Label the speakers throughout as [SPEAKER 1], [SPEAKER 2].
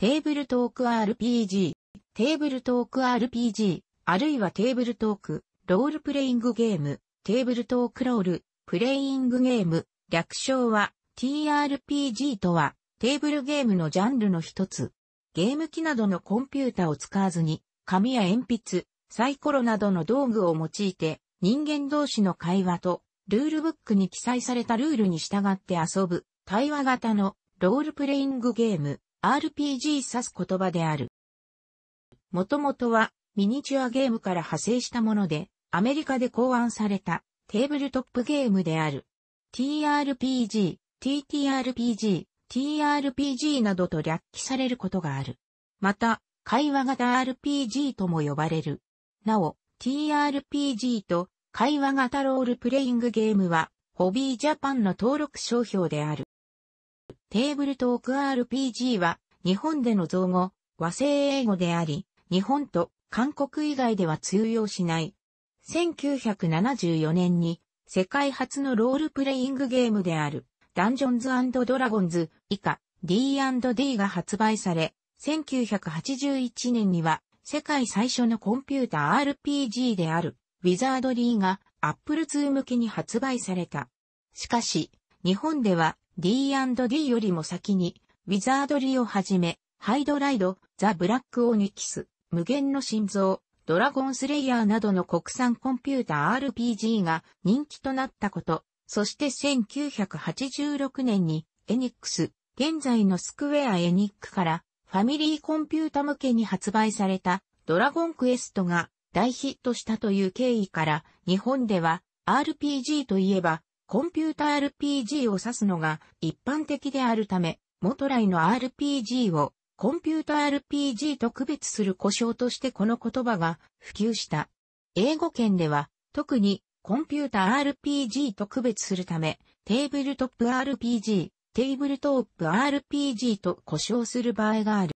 [SPEAKER 1] テーブルトーク RPG、テーブルトーク RPG、あるいはテーブルトーク、ロールプレイングゲーム、テーブルトークロール、プレイングゲーム、略称は TRPG とはテーブルゲームのジャンルの一つ。ゲーム機などのコンピュータを使わずに、紙や鉛筆、サイコロなどの道具を用いて、人間同士の会話と、ルールブックに記載されたルールに従って遊ぶ、対話型のロールプレイングゲーム。RPG 指す言葉である。もともとはミニチュアゲームから派生したもので、アメリカで考案されたテーブルトップゲームである。TRPG、TTRPG、TRPG などと略記されることがある。また、会話型 RPG とも呼ばれる。なお、TRPG と会話型ロールプレイングゲームは、ホビージャパンの登録商標である。テーブルトーク RPG は日本での造語、和製英語であり、日本と韓国以外では通用しない。1974年に世界初のロールプレイングゲームであるダンジョンズドラゴンズ以下 D&D が発売され、1981年には世界最初のコンピュータ RPG であるウィザードリーが Apple II 向けに発売された。しかし、日本では D&D よりも先に、ウィザードリーをはじめ、ハイドライド、ザ・ブラック・オニキス、無限の心臓、ドラゴンスレイヤーなどの国産コンピュータ RPG が人気となったこと、そして1986年にエニックス、現在のスクウェアエニックからファミリーコンピュータ向けに発売されたドラゴンクエストが大ヒットしたという経緯から日本では RPG といえばコンピュータ RPG を指すのが一般的であるため、元来の RPG をコンピュータ RPG と区別する故障としてこの言葉が普及した。英語圏では特にコンピュータ RPG と区別するため、テーブルトップ RPG、テーブルトップ RPG と故障する場合がある。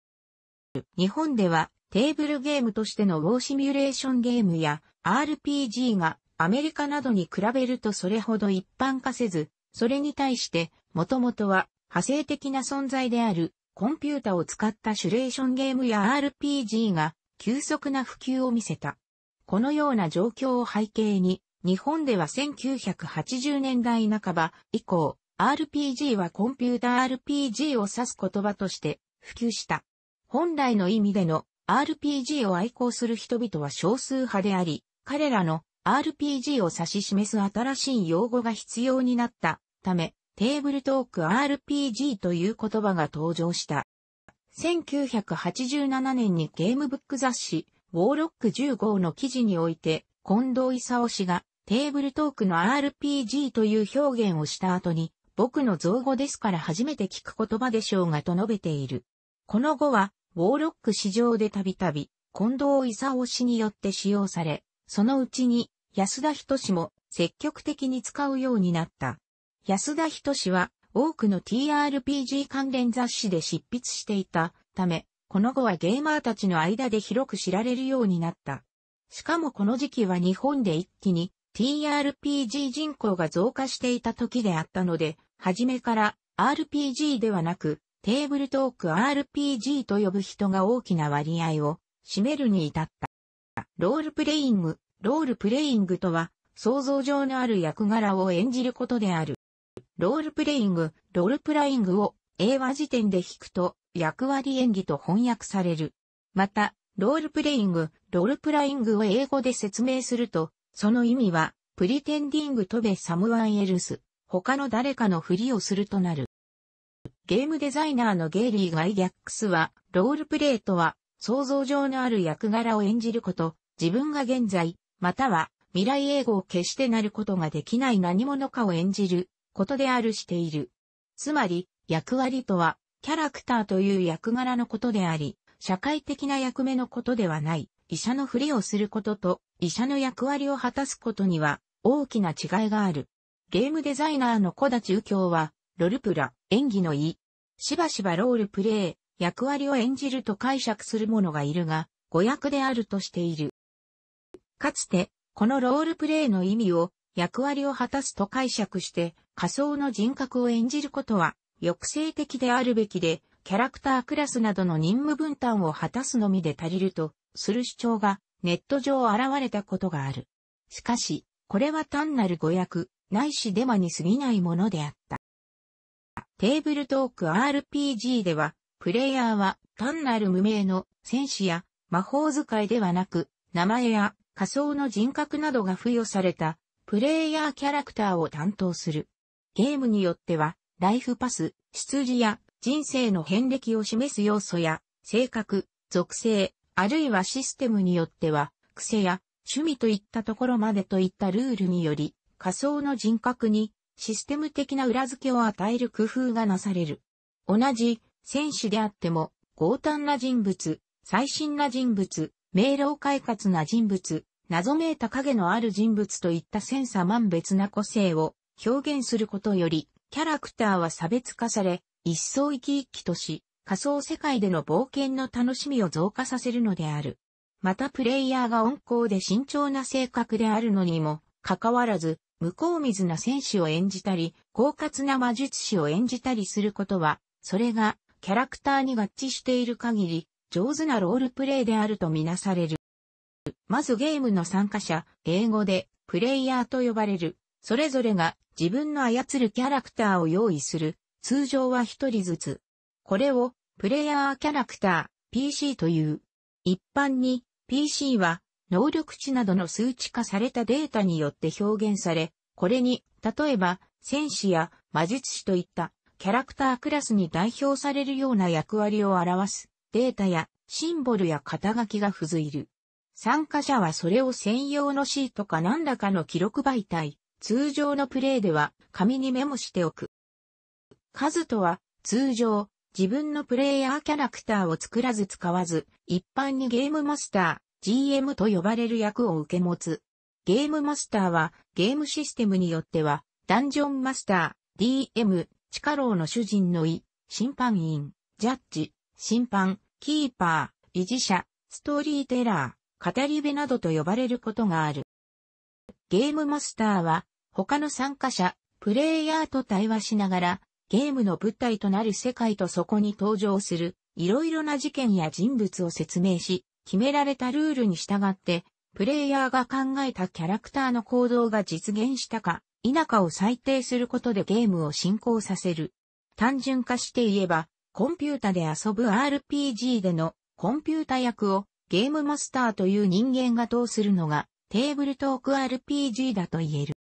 [SPEAKER 1] 日本ではテーブルゲームとしてのウォーシミュレーションゲームや RPG がアメリカなどに比べるとそれほど一般化せず、それに対して、もともとは派生的な存在であるコンピュータを使ったシュレーションゲームや RPG が急速な普及を見せた。このような状況を背景に、日本では1980年代半ば以降、RPG はコンピュータ RPG を指す言葉として普及した。本来の意味での RPG を愛好する人々は少数派であり、彼らの RPG を指し示す新しい用語が必要になったため、テーブルトーク RPG という言葉が登場した。1987年にゲームブック雑誌、ウォーロック1 5の記事において、近藤勲氏がテーブルトークの RPG という表現をした後に、僕の造語ですから初めて聞く言葉でしょうがと述べている。この語は、ウォーロック市場でたびたび、近藤勲氏によって使用され、そのうちに安田仁も積極的に使うようになった。安田仁は多くの TRPG 関連雑誌で執筆していたため、この後はゲーマーたちの間で広く知られるようになった。しかもこの時期は日本で一気に TRPG 人口が増加していた時であったので、初めから RPG ではなくテーブルトーク RPG と呼ぶ人が大きな割合を占めるに至っロールプレイング、ロールプレイングとは、想像上のある役柄を演じることである。ロールプレイング、ロールプライングを英和辞典で引くと、役割演技と翻訳される。また、ロールプレイング、ロールプライングを英語で説明すると、その意味は、プリテンディングとべサムワンエルス、他の誰かのふりをするとなる。ゲームデザイナーのゲイリー・ガイギャックスは、ロールプレイとは、想像上のある役柄を演じること、自分が現在、または未来永劫を決してなることができない何者かを演じることであるしている。つまり、役割とは、キャラクターという役柄のことであり、社会的な役目のことではない、医者のふりをすることと、医者の役割を果たすことには、大きな違いがある。ゲームデザイナーの小立右京は、ロルプラ、演技の意、しばしばロールプレイ、役割を演じると解釈する者がいるが、誤訳であるとしている。かつて、このロールプレイの意味を役割を果たすと解釈して仮想の人格を演じることは抑制的であるべきで、キャラクタークラスなどの任務分担を果たすのみで足りるとする主張がネット上現れたことがある。しかし、これは単なる誤訳、ないしデマに過ぎないものであった。テーブルトーク RPG ではプレイヤーは単なる無名の戦士や魔法使いではなく、名前や仮想の人格などが付与されたプレイヤーキャラクターを担当する。ゲームによっては、ライフパス、出自や人生の遍歴を示す要素や、性格、属性、あるいはシステムによっては、癖や趣味といったところまでといったルールにより、仮想の人格にシステム的な裏付けを与える工夫がなされる。同じ戦士であっても、強端な人物、最新な人物、明朗快活な人物、謎めいた影のある人物といった千差万別な個性を表現することより、キャラクターは差別化され、一層生き生きとし、仮想世界での冒険の楽しみを増加させるのである。またプレイヤーが温厚で慎重な性格であるのにも、かかわらず、向こう水な戦士を演じたり、狡猾な魔術師を演じたりすることは、それがキャラクターに合致している限り、上手なロールプレイであるとみなされる。まずゲームの参加者、英語でプレイヤーと呼ばれる、それぞれが自分の操るキャラクターを用意する、通常は一人ずつ。これをプレイヤーキャラクター、PC という。一般に PC は能力値などの数値化されたデータによって表現され、これに、例えば戦士や魔術師といったキャラクタークラスに代表されるような役割を表すデータやシンボルや肩書きが付随る。参加者はそれを専用のシートか何らかの記録媒体、通常のプレイでは紙にメモしておく。数とは通常自分のプレイヤーキャラクターを作らず使わず、一般にゲームマスター、GM と呼ばれる役を受け持つ。ゲームマスターはゲームシステムによってはダンジョンマスター、DM、地下牢の主人の意、審判員、ジャッジ、審判、キーパー、維持者、ストーリーテラー、語り部などと呼ばれることがある。ゲームマスターは、他の参加者、プレイヤーと対話しながら、ゲームの物体となる世界とそこに登場する、いろいろな事件や人物を説明し、決められたルールに従って、プレイヤーが考えたキャラクターの行動が実現したか、田舎を裁定することでゲームを進行させる。単純化して言えば、コンピュータで遊ぶ RPG でのコンピュータ役をゲームマスターという人間が通するのがテーブルトーク RPG だと言える。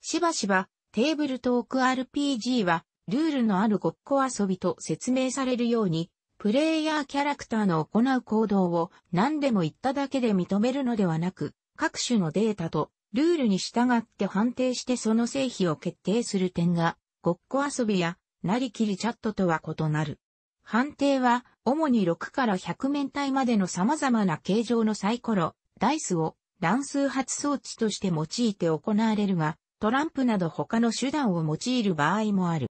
[SPEAKER 1] しばしばテーブルトーク RPG はルールのあるごっこ遊びと説明されるように、プレイヤーキャラクターの行う行動を何でも言っただけで認めるのではなく、各種のデータとルールに従って判定してその成否を決定する点が、ごっこ遊びや、なりきりチャットとは異なる。判定は、主に6から100面体までの様々な形状のサイコロ、ダイスを乱数発装置として用いて行われるが、トランプなど他の手段を用いる場合もある。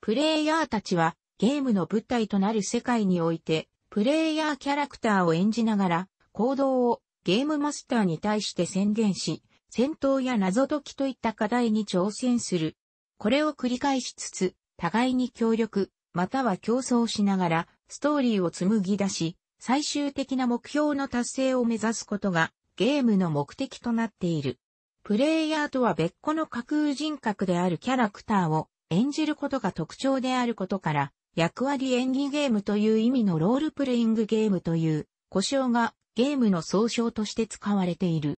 [SPEAKER 1] プレイヤーたちはゲームの舞台となる世界において、プレイヤーキャラクターを演じながら行動をゲームマスターに対して宣言し、戦闘や謎解きといった課題に挑戦する。これを繰り返しつつ、互いに協力、または競争しながら、ストーリーを紡ぎ出し、最終的な目標の達成を目指すことが、ゲームの目的となっている。プレイヤーとは別個の架空人格であるキャラクターを演じることが特徴であることから、役割演技ゲームという意味のロールプレイングゲームという、故障がゲームの総称として使われている。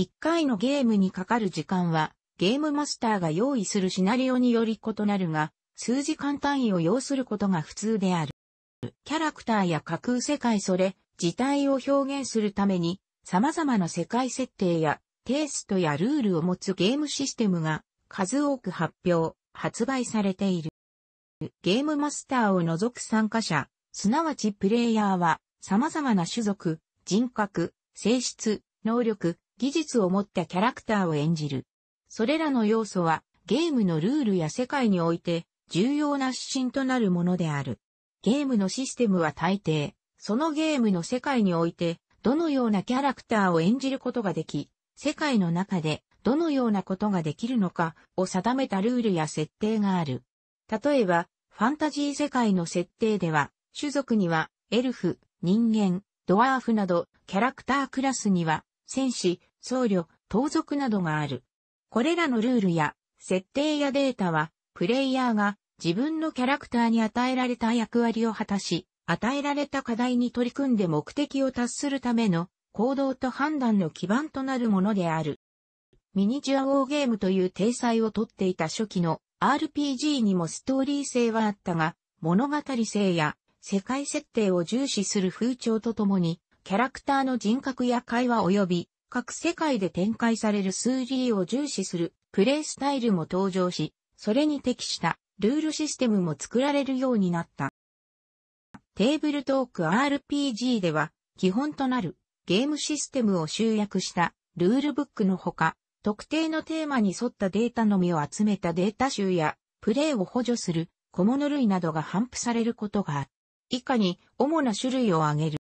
[SPEAKER 1] 1回のゲームにかかる時間は、ゲームマスターが用意するシナリオにより異なるが、数時間単位を要することが普通である。キャラクターや架空世界それ、自体を表現するために、様々な世界設定やテイストやルールを持つゲームシステムが数多く発表、発売されている。ゲームマスターを除く参加者、すなわちプレイヤーは様々な種族、人格、性質、能力、技術を持ったキャラクターを演じる。それらの要素はゲームのルールや世界において重要な指針となるものである。ゲームのシステムは大抵、そのゲームの世界において、どのようなキャラクターを演じることができ、世界の中でどのようなことができるのかを定めたルールや設定がある。例えば、ファンタジー世界の設定では、種族にはエルフ、人間、ドワーフなど、キャラクタークラスには、戦士、僧侶、盗賊などがある。これらのルールや、設定やデータは、プレイヤーが自分のキャラクターに与えられた役割を果たし、与えられた課題に取り組んで目的を達するための行動と判断の基盤となるものである。ミニチュアウォーゲームという体裁をとっていた初期の RPG にもストーリー性はあったが、物語性や世界設定を重視する風潮とともに、キャラクターの人格や会話及び、各世界で展開される数字を重視するプレイスタイルも登場し、それに適したルールシステムも作られるようになった。テーブルトーク RPG では基本となるゲームシステムを集約したルールブックのほか、特定のテーマに沿ったデータのみを集めたデータ集やプレイを補助する小物類などが頒布されることがあっ以下に主な種類を挙げる。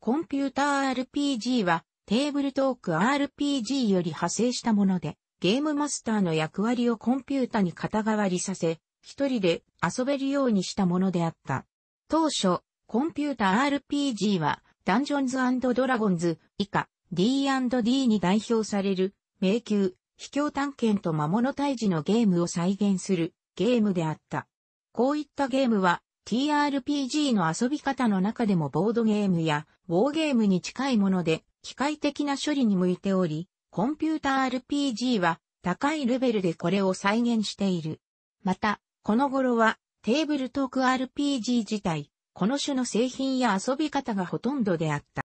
[SPEAKER 1] コンピューター RPG はテーブルトーク RPG より派生したもので、ゲームマスターの役割をコンピュータに肩代わりさせ、一人で遊べるようにしたものであった。当初、コンピュータ RPG は、ダンジョンズドラゴンズ以下 D&D に代表される迷宮、秘境探検と魔物退治のゲームを再現するゲームであった。こういったゲームは TRPG の遊び方の中でもボードゲームやウォーゲームに近いもので機械的な処理に向いており、コンピュータ RPG は高いレベルでこれを再現している。また、この頃はテーブルトーク RPG 自体、この種の製品や遊び方がほとんどであった。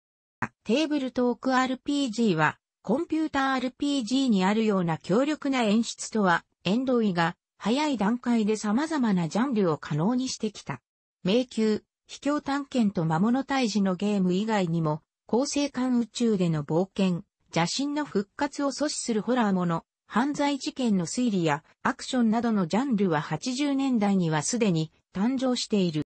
[SPEAKER 1] テーブルトーク RPG はコンピュータ RPG にあるような強力な演出とは、エンドイが早い段階で様々なジャンルを可能にしてきた。迷宮、秘境探検と魔物退治のゲーム以外にも、高生間宇宙での冒険、邪神の復活を阻止するホラーもの、犯罪事件の推理やアクションなどのジャンルは80年代にはすでに誕生している。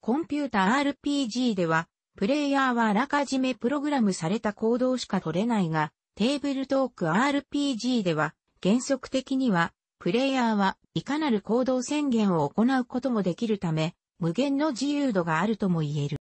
[SPEAKER 1] コンピュータ RPG では、プレイヤーはあらかじめプログラムされた行動しか取れないが、テーブルトーク RPG では、原則的には、プレイヤーはいかなる行動宣言を行うこともできるため、無限の自由度があるとも言える。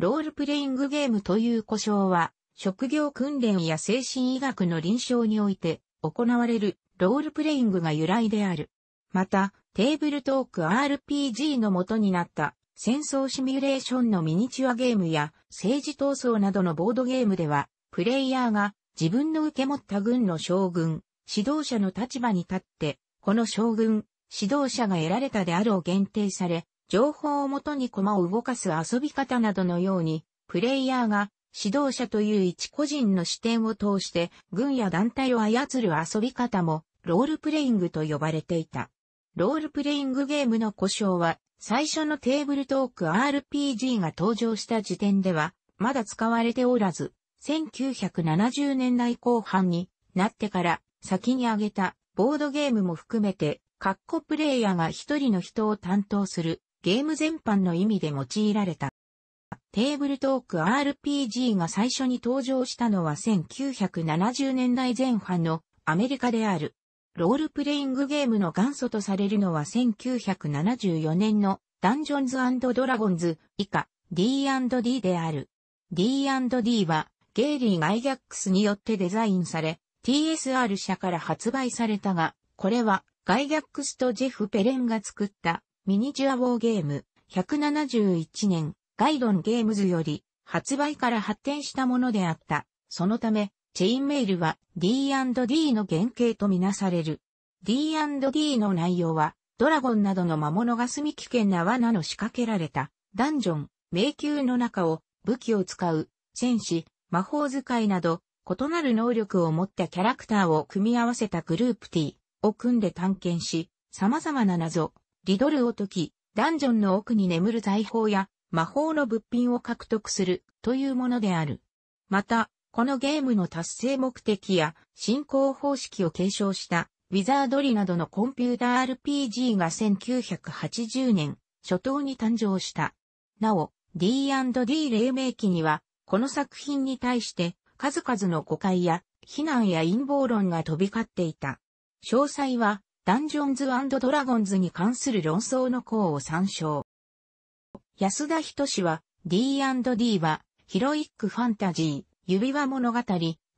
[SPEAKER 1] ロールプレイングゲームという故障は、職業訓練や精神医学の臨床において行われるロールプレイングが由来である。また、テーブルトーク RPG の元になった戦争シミュレーションのミニチュアゲームや政治闘争などのボードゲームでは、プレイヤーが自分の受け持った軍の将軍、指導者の立場に立ってこの将軍、指導者が得られたであろう限定され、情報をもとに駒を動かす遊び方などのように、プレイヤーが指導者という一個人の視点を通して軍や団体を操る遊び方もロールプレイングと呼ばれていた。ロールプレイングゲームの故障は最初のテーブルトーク RPG が登場した時点ではまだ使われておらず1970年代後半になってから先に挙げたボードゲームも含めて、カッコプレイヤーが一人の人を担当するゲーム全般の意味で用いられた。テーブルトーク RPG が最初に登場したのは1970年代前半のアメリカである。ロールプレイングゲームの元祖とされるのは1974年のダンジョンズドラゴンズ以下 D&D である。D&D はゲイリー・ガイギャックスによってデザインされ、TSR 社から発売されたが、これはガイギャックスとジェフ・ペレンが作ったミニチュアウォーゲーム171年ガイドンゲームズより発売から発展したものであった。そのため、チェインメールは D&D の原型とみなされる。D&D の内容は、ドラゴンなどの魔物が住み危険な罠の仕掛けられた、ダンジョン、迷宮の中を武器を使う、戦士、魔法使いなど、異なる能力を持ったキャラクターを組み合わせたグループ T を組んで探検し、様々な謎、リドルを解き、ダンジョンの奥に眠る財宝や魔法の物品を獲得するというものである。また、このゲームの達成目的や進行方式を継承したウィザードリなどのコンピューター RPG が1980年初頭に誕生した。なお、D&D 黎明期には、この作品に対して数々の誤解や、非難や陰謀論が飛び交っていた。詳細は、ダンジョンズドラゴンズに関する論争の項を参照。安田人氏は、D&D は、ヒロイックファンタジー、指輪物語、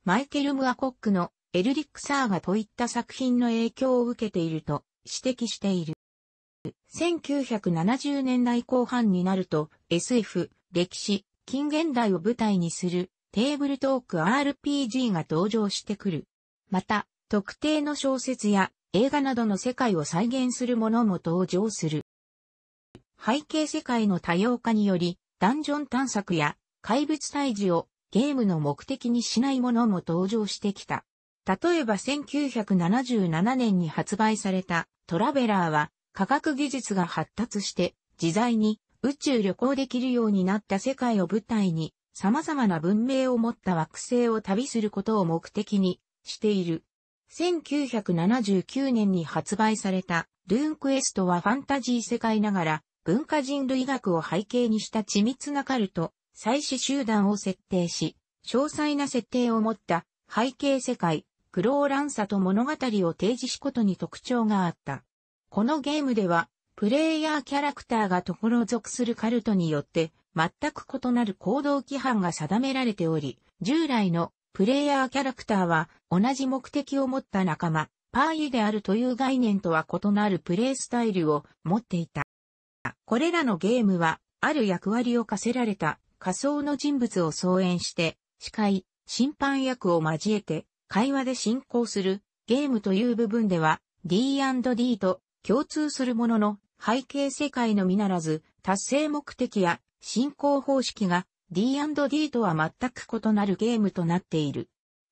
[SPEAKER 1] マイケル・ムアコックのエルリック・サーガといった作品の影響を受けていると指摘している。1970年代後半になると SF、歴史、近現代を舞台にするテーブルトーク RPG が登場してくる。また、特定の小説や映画などの世界を再現するものも登場する。背景世界の多様化により、ダンジョン探索や怪物退治をゲームの目的にしないものも登場してきた。例えば1977年に発売されたトラベラーは科学技術が発達して自在に宇宙旅行できるようになった世界を舞台に様々な文明を持った惑星を旅することを目的にしている。1979年に発売されたルーンクエストはファンタジー世界ながら文化人類学を背景にした緻密なカルト、祭祀集団を設定し、詳細な設定を持った背景世界、クローランサと物語を提示しことに特徴があった。このゲームでは、プレイヤーキャラクターが所属するカルトによって全く異なる行動規範が定められており、従来のプレイヤーキャラクターは同じ目的を持った仲間、パーイであるという概念とは異なるプレイスタイルを持っていた。これらのゲームは、ある役割を課せられた仮想の人物を操演して、司会、審判役を交えて、会話で進行するゲームという部分では、D&D と共通するものの、背景世界のみならず、達成目的や進行方式が D&D とは全く異なるゲームとなっている。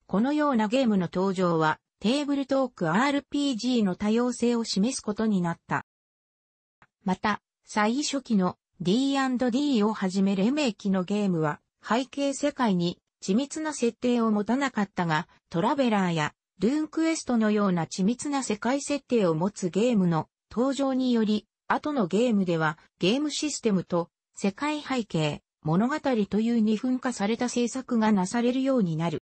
[SPEAKER 1] このようなゲームの登場はテーブルトーク RPG の多様性を示すことになった。また、最初期の D&D をはじめ黎明期のゲームは背景世界に緻密な設定を持たなかったが、トラベラーやルーンクエストのような緻密な世界設定を持つゲームの登場により、後のゲームではゲームシステムと世界背景、物語という二分化された制作がなされるようになる。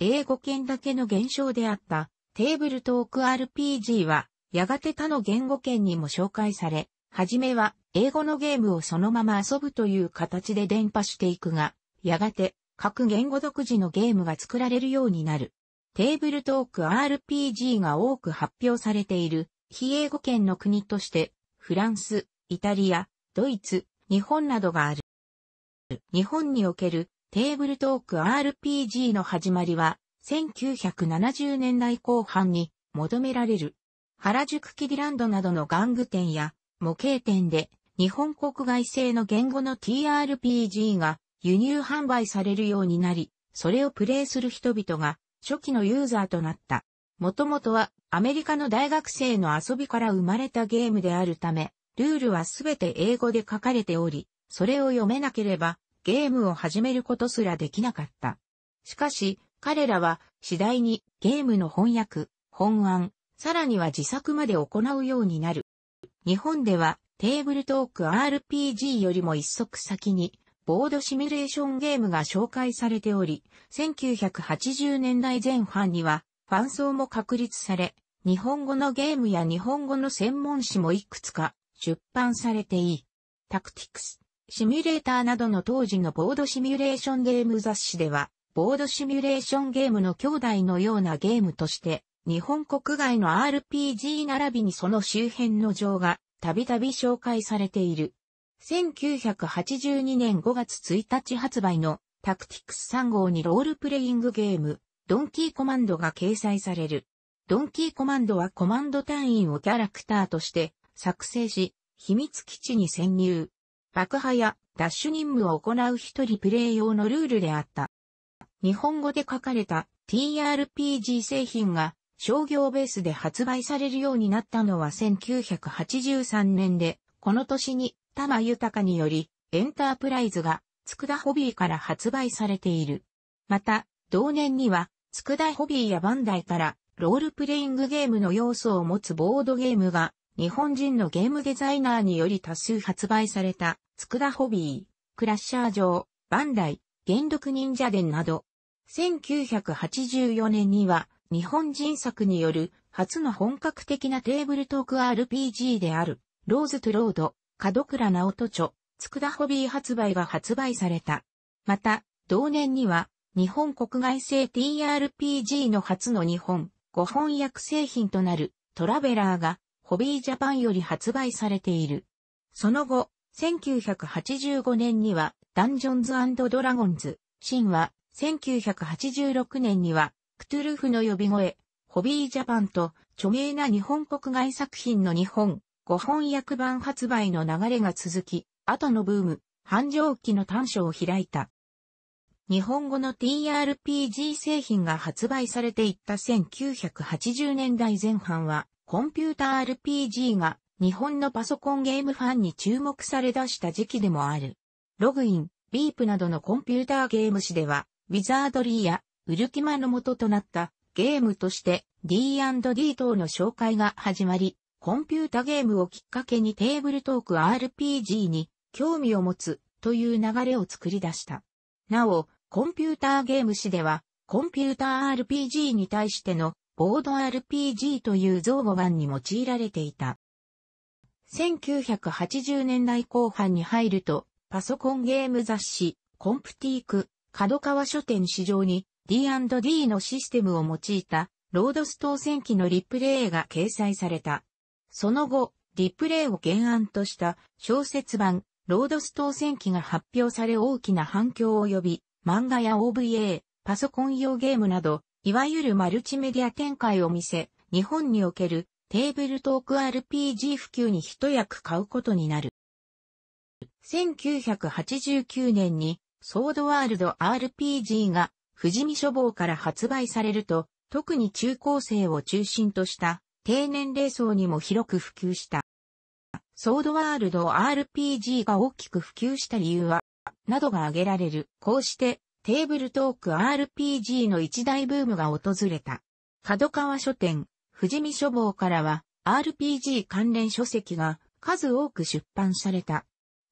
[SPEAKER 1] 英語圏だけの現象であったテーブルトーク RPG は、やがて他の言語圏にも紹介され、はじめは英語のゲームをそのまま遊ぶという形で伝播していくが、やがて各言語独自のゲームが作られるようになる。テーブルトーク RPG が多く発表されている非英語圏の国として、フランス、イタリア、ドイツ、日本などがある。日本におけるテーブルトーク RPG の始まりは1970年代後半に求められる。原宿キディランドなどの玩具店や模型店で日本国外製の言語の TRPG が輸入販売されるようになり、それをプレイする人々が初期のユーザーとなった。もともとはアメリカの大学生の遊びから生まれたゲームであるため、ルールはすべて英語で書かれており、それを読めなければゲームを始めることすらできなかった。しかし、彼らは次第にゲームの翻訳、本案、さらには自作まで行うようになる。日本ではテーブルトーク RPG よりも一足先にボードシミュレーションゲームが紹介されており、1980年代前半にはファン層も確立され、日本語のゲームや日本語の専門誌もいくつか出版されていい。タクティクス、シミュレーターなどの当時のボードシミュレーションゲーム雑誌では、ボードシミュレーションゲームの兄弟のようなゲームとして、日本国外の RPG 並びにその周辺の情が、たびたび紹介されている。1982年5月1日発売のタクティクス3号にロールプレイングゲーム、ドンキーコマンドが掲載される。ドンキーコマンドはコマンド単位をキャラクターとして作成し、秘密基地に潜入。爆破やダッシュ任務を行う一人プレイ用のルールであった。日本語で書かれた TRPG 製品が商業ベースで発売されるようになったのは1983年で、この年に玉豊によりエンタープライズが佃ホビーから発売されている。また、同年には佃ホビーやバンダイからロールプレイングゲームの要素を持つボードゲームが日本人のゲームデザイナーにより多数発売された、つくだホビー、クラッシャー城、バンダイ、原力忍者伝など、1984年には日本人作による初の本格的なテーブルトーク RPG である、ローズ・トゥ・ロード、門倉直人著、つくだホビー発売が発売された。また、同年には、日本国外製 TRPG の初の日本、ご翻訳製品となる、トラベラーがホビージャパンより発売されている。その後、1985年には、ダンジョンズドラゴンズ、シンは、1986年には、クトゥルフの呼び声、ホビージャパンと、著名な日本国外作品の日本、5翻訳版発売の流れが続き、後のブーム、繁盛期の短所を開いた。日本語の TRPG 製品が発売されていった1980年代前半は、コンピューター RPG が日本のパソコンゲームファンに注目され出した時期でもある。ログイン、ビープなどのコンピューターゲーム誌では、ウィザードリーやウルキマの元となったゲームとして D&D 等の紹介が始まり、コンピュータゲームをきっかけにテーブルトーク RPG に興味を持つという流れを作り出した。なお、コンピューターゲーム誌では、コンピューター RPG に対してのボード RPG という造語版に用いられていた。1980年代後半に入ると、パソコンゲーム雑誌、コンプティーク、角川書店市場に D&D のシステムを用いた、ロードス当選記のリプレイが掲載された。その後、リプレイを原案とした小説版、ロードス当選記が発表され大きな反響を呼び、漫画や OVA、パソコン用ゲームなど、いわゆるマルチメディア展開を見せ、日本におけるテーブルトーク RPG 普及に一役買うことになる。1989年にソードワールド RPG が富士見書房から発売されると、特に中高生を中心とした低年齢層にも広く普及した。ソードワールド RPG が大きく普及した理由は、などが挙げられる。こうして、テーブルトーク RPG の一大ブームが訪れた。角川書店、富士見書房からは RPG 関連書籍が数多く出版された。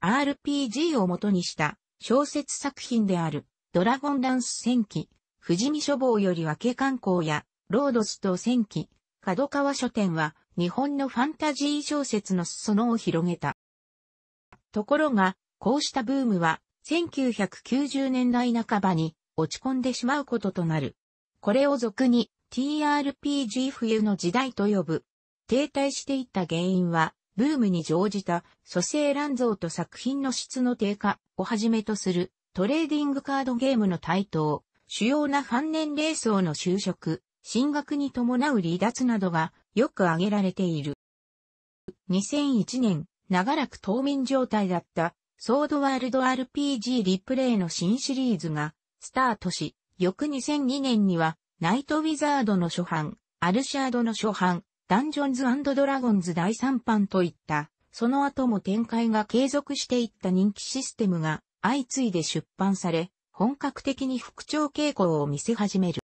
[SPEAKER 1] RPG を元にした小説作品であるドラゴンダンス戦記、富士見書房より分け観光やロードスと戦記、角川書店は日本のファンタジー小説の裾野を広げた。ところが、こうしたブームは1990年代半ばに落ち込んでしまうこととなる。これを俗に TRPG 冬の時代と呼ぶ。停滞していった原因は、ブームに乗じた蘇生乱造と作品の質の低下をはじめとするトレーディングカードゲームの台頭、主要な反年齢層の就職、進学に伴う離脱などがよく挙げられている。2001年、長らく冬眠状態だったソードワールド RPG リプレイの新シリーズがスタートし、翌2002年にはナイトウィザードの初版、アルシャードの初版、ダンジョンズドラゴンズ第3版といった、その後も展開が継続していった人気システムが相次いで出版され、本格的に復調傾向を見せ始める。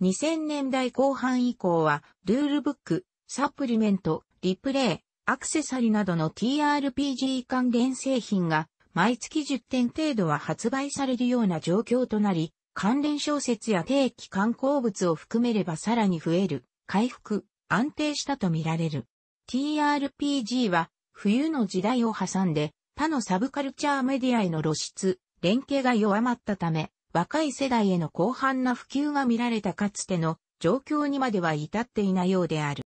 [SPEAKER 1] 2000年代後半以降は、ルールブック、サプリメント、リプレイ、アクセサリなどの TRPG 関連製品が毎月10点程度は発売されるような状況となり、関連小説や定期観光物を含めればさらに増える、回復、安定したとみられる。TRPG は冬の時代を挟んで他のサブカルチャーメディアへの露出、連携が弱まったため、若い世代への広範な普及が見られたかつての状況にまでは至っていないようである。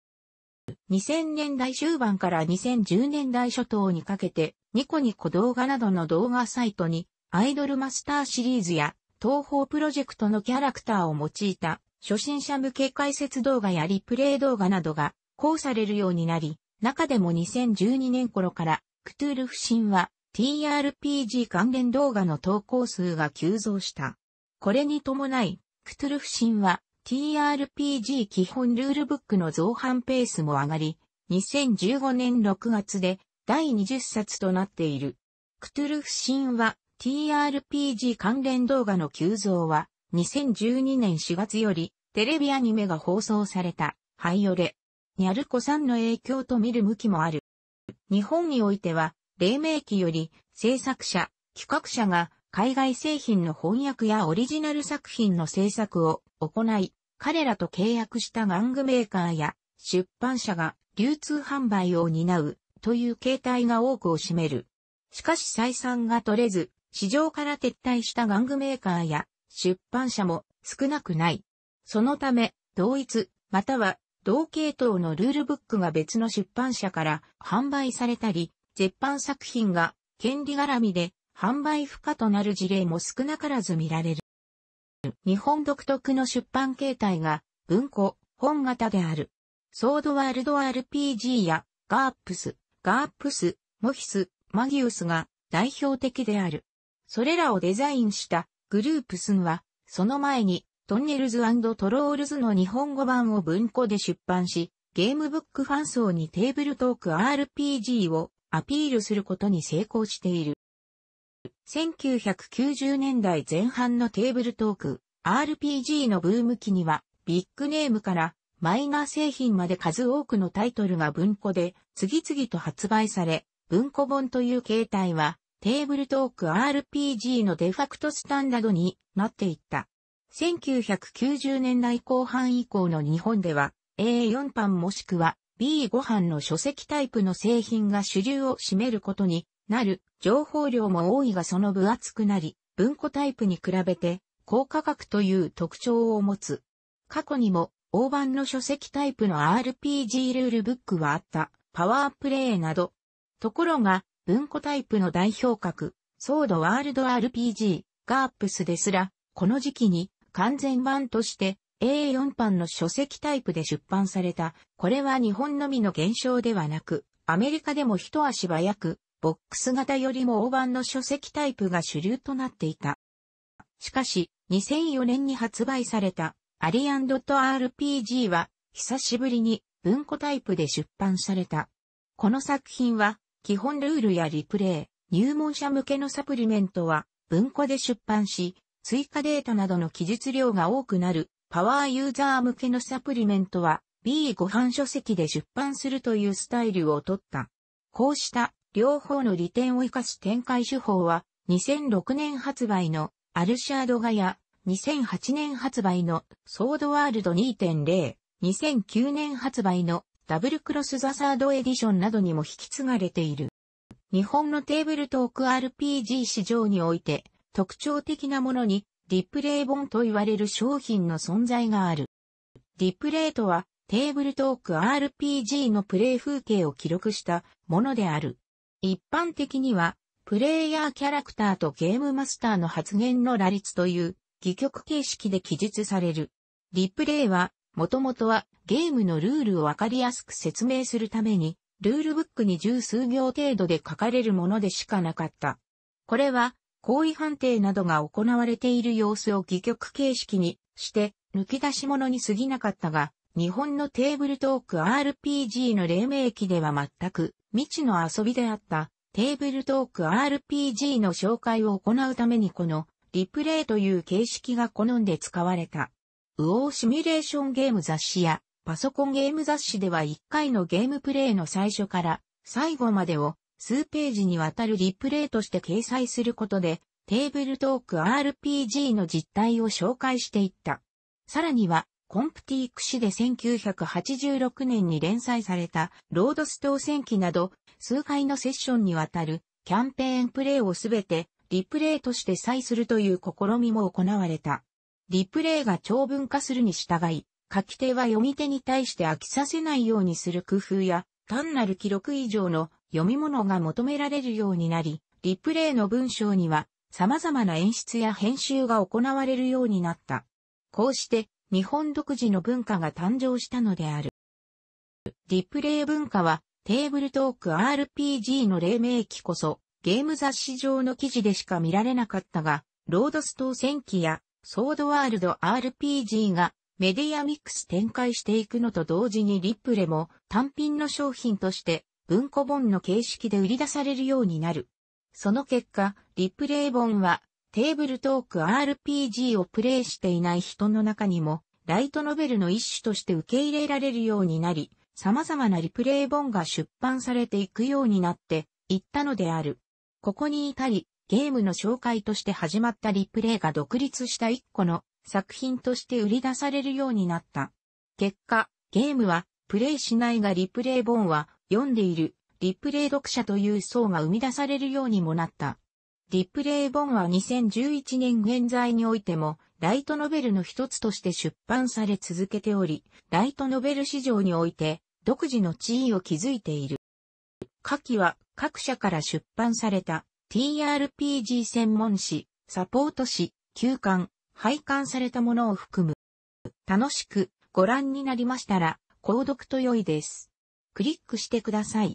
[SPEAKER 1] 2000年代終盤から2010年代初頭にかけて、ニコニコ動画などの動画サイトに、アイドルマスターシリーズや、東方プロジェクトのキャラクターを用いた、初心者向け解説動画やリプレイ動画などが、こうされるようになり、中でも2012年頃から、クトゥール不信は TRPG 関連動画の投稿数が急増した。これに伴い、クトゥル不信は TRPG 基本ルールブックの増版ペースも上がり、2015年6月で第20冊となっている。クトゥルフ神話 TRPG 関連動画の急増は、2012年4月よりテレビアニメが放送された、ハイオレ。ニャルコさんの影響と見る向きもある。日本においては、黎明期より制作者、企画者が海外製品の翻訳やオリジナル作品の制作を行い、彼らと契約した玩具メーカーや出版社が流通販売を担うという形態が多くを占める。しかし採算が取れず、市場から撤退した玩具メーカーや出版社も少なくない。そのため、同一、または同系統のルールブックが別の出版社から販売されたり、絶版作品が権利絡みで販売不可となる事例も少なからず見られる。日本独特の出版形態が文庫、本型である。ソードワールド RPG やガープス、ガープス、モヒス、マギウスが代表的である。それらをデザインしたグループスンは、その前にトンネルズトロールズの日本語版を文庫で出版し、ゲームブックファン層にテーブルトーク RPG をアピールすることに成功している。1990年代前半のテーブルトーク、RPG のブーム期には、ビッグネームからマイナー製品まで数多くのタイトルが文庫で次々と発売され、文庫本という形態はテーブルトーク RPG のデファクトスタンダードになっていった。1990年代後半以降の日本では A4 版もしくは B5 版の書籍タイプの製品が主流を占めることになる情報量も多いがその分厚くなり、文庫タイプに比べて高価格という特徴を持つ。過去にも、大判の書籍タイプの RPG ルールブックはあった、パワープレイなど。ところが、文庫タイプの代表格、ソードワールド RPG、ガープスですら、この時期に完全版として A4 版の書籍タイプで出版された。これは日本のみの現象ではなく、アメリカでも一足早くボックス型よりも大判の書籍タイプが主流となっていた。しかし、2004年に発売されたアリアンドット RPG は久しぶりに文庫タイプで出版された。この作品は基本ルールやリプレイ、入門者向けのサプリメントは文庫で出版し、追加データなどの記述量が多くなるパワーユーザー向けのサプリメントは B5 版書籍で出版するというスタイルをとった。こうした両方の利点を活かし展開手法は、2006年発売のアルシャードガや、2008年発売のソードワールド2.0、2009年発売のダブルクロスザサードエディションなどにも引き継がれている。日本のテーブルトーク RPG 市場において特徴的なものにディプレイ本と言われる商品の存在がある。ディプレイとはテーブルトーク RPG のプレイ風景を記録したものである。一般的には、プレイヤーキャラクターとゲームマスターの発言の羅列という、戯曲形式で記述される。リプレイは、もともとはゲームのルールをわかりやすく説明するために、ルールブックに十数行程度で書かれるものでしかなかった。これは、行為判定などが行われている様子を戯曲形式にして、抜き出し物に過ぎなかったが、日本のテーブルトーク RPG の黎明期では全く未知の遊びであったテーブルトーク RPG の紹介を行うためにこのリプレイという形式が好んで使われた。ウォーシミュレーションゲーム雑誌やパソコンゲーム雑誌では1回のゲームプレイの最初から最後までを数ページにわたるリプレイとして掲載することでテーブルトーク RPG の実態を紹介していった。さらにはコンプティーク誌で1986年に連載されたロードス当選記など数回のセッションにわたるキャンペーンプレイをすべてリプレイとして採するという試みも行われた。リプレイが長文化するに従い、書き手は読み手に対して飽きさせないようにする工夫や単なる記録以上の読み物が求められるようになり、リプレイの文章には様々な演出や編集が行われるようになった。こうして日本独自の文化が誕生したのである。ディプレイ文化はテーブルトーク RPG の黎明期こそゲーム雑誌上の記事でしか見られなかったが、ロードストー戦記やソードワールド RPG がメディアミックス展開していくのと同時にリプレも単品の商品として文庫本の形式で売り出されるようになる。その結果、リプレイ本はテーブルトーク RPG をプレイしていない人の中にも、ライトノベルの一種として受け入れられるようになり、様々なリプレイ本が出版されていくようになっていったのである。ここに至り、ゲームの紹介として始まったリプレイが独立した一個の作品として売り出されるようになった。結果、ゲームは、プレイしないがリプレイ本は読んでいる、リプレイ読者という層が生み出されるようにもなった。ディップレイ本は2011年現在においても、ライトノベルの一つとして出版され続けており、ライトノベル市場において、独自の地位を築いている。下記は各社から出版された TRPG 専門誌、サポート誌、休刊、配刊されたものを含む。楽しくご覧になりましたら、購読と良いです。クリックしてください。